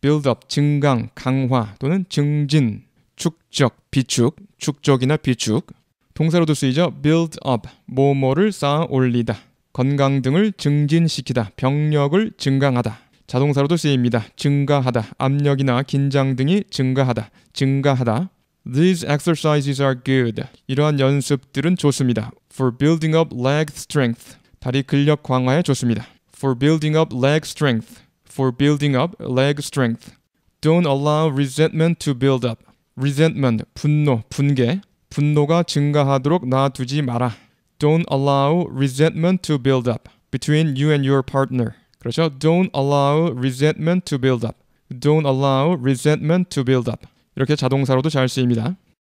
build up, 증강, 강화 또는 증진, 축적, 비축, 축적이나 비축. 동사로도 쓰이죠. build up, 뭐뭐를 쌓아 올리다. 건강 등을 증진시키다. 병력을 증강하다. 자동사로도 쓰입니다. 증가하다. 압력이나 긴장 등이 증가하다. 증가하다. These exercises are good. 이러한 연습들은 좋습니다. For building up leg strength. 다리 근력 강화에 좋습니다. For building up leg strength. for building up leg strength. Don't allow resentment to build up. resentment, 분노, 분개, 분노가 증가하도록 놔두지 마라. Don't allow resentment to build up between you and your partner. 그렇죠? Don't allow resentment to build up. Don't allow resentment to build up. 이렇게 자동사로도 잘 쓰입니다.